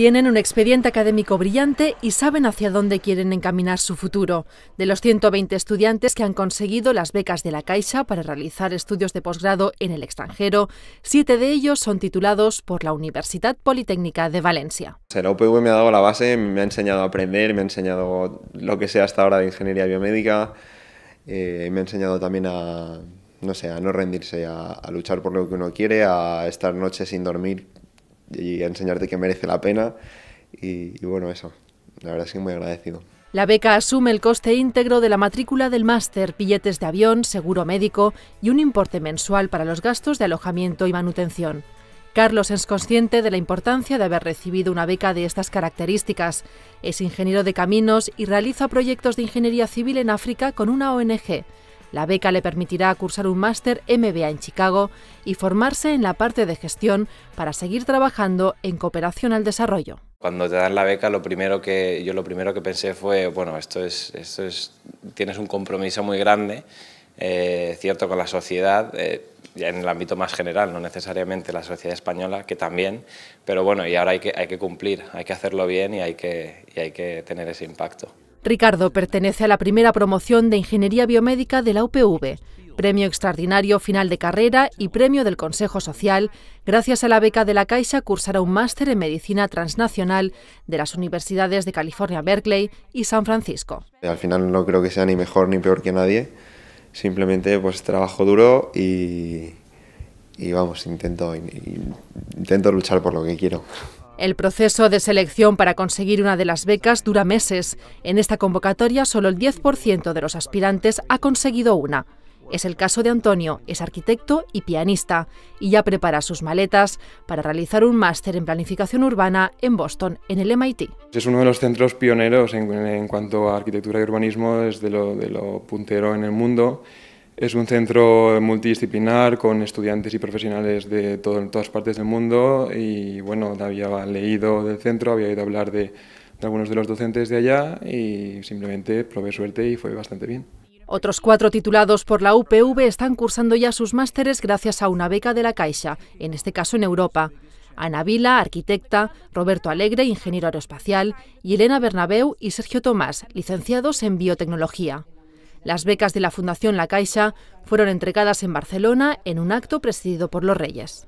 Tienen un expediente académico brillante y saben hacia dónde quieren encaminar su futuro. De los 120 estudiantes que han conseguido las becas de la Caixa para realizar estudios de posgrado en el extranjero, siete de ellos son titulados por la Universidad Politécnica de Valencia. La UPV me ha dado la base, me ha enseñado a aprender, me ha enseñado lo que sea hasta ahora de ingeniería biomédica, eh, me ha enseñado también a, no no rendirse, a luchar por lo que uno quiere, a estar noches sin dormir y enseñarte que merece la pena. Y, bueno, eso, la verdad es que muy agradecido. La beca asume el coste íntegro de la matrícula del máster, billetes de avión, seguro médico y un importe mensual para los gastos de alojamiento y manutención. Carlos es consciente de la importancia de haber recibido una beca de estas características. Es ingeniero de caminos y realiza proyectos de ingeniería civil en África con una ONG. La beca le permitirá cursar un máster MBA en Chicago y formarse en la parte de gestión para seguir trabajando en cooperación al desarrollo. Cuando te dan la beca, lo primero que yo lo primero que pensé fue, bueno, esto es, esto tienes un compromiso muy grande, eh, cierto, con la sociedad. Eh, en el ámbito más general, no necesariamente la sociedad española, que también, pero bueno, y ahora hay que, hay que cumplir, hay que hacerlo bien y hay que, y hay que tener ese impacto. Ricardo pertenece a la primera promoción de Ingeniería Biomédica de la UPV, Premio Extraordinario Final de Carrera y Premio del Consejo Social, gracias a la beca de la Caixa cursará un máster en Medicina Transnacional de las Universidades de California Berkeley y San Francisco. Al final no creo que sea ni mejor ni peor que nadie, simplemente pues trabajo duro y, vamos, intento, intento luchar por lo que quiero. El proceso de selección para conseguir una de las becas dura meses. En esta convocatoria solo el 10% de los aspirantes ha conseguido una. Es el caso de Antonio, es arquitecto y pianista, y ya prepara sus maletas para realizar un máster en planificación urbana en Boston, en el MIT. Es uno de los centros pioneros en, cuanto a arquitectura y urbanismo, es de lo puntero en el mundo es un centro multidisciplinar con estudiantes y profesionales de todas partes del mundo y bueno, había leído del centro, había oído hablar de, de algunos de los docentes de allá y simplemente probé suerte y fue bastante bien. Otros cuatro titulados por la UPV están cursando ya sus másteres gracias a una beca de la Caixa, en este caso en Europa. Ana Vila, arquitecta, Roberto Alegre, ingeniero aeroespacial, y Elena Bernabeu y Sergio Tomás, licenciados en biotecnología. Las becas de la Fundación La Caixa fueron entregadas en Barcelona en un acto presidido por los Reyes.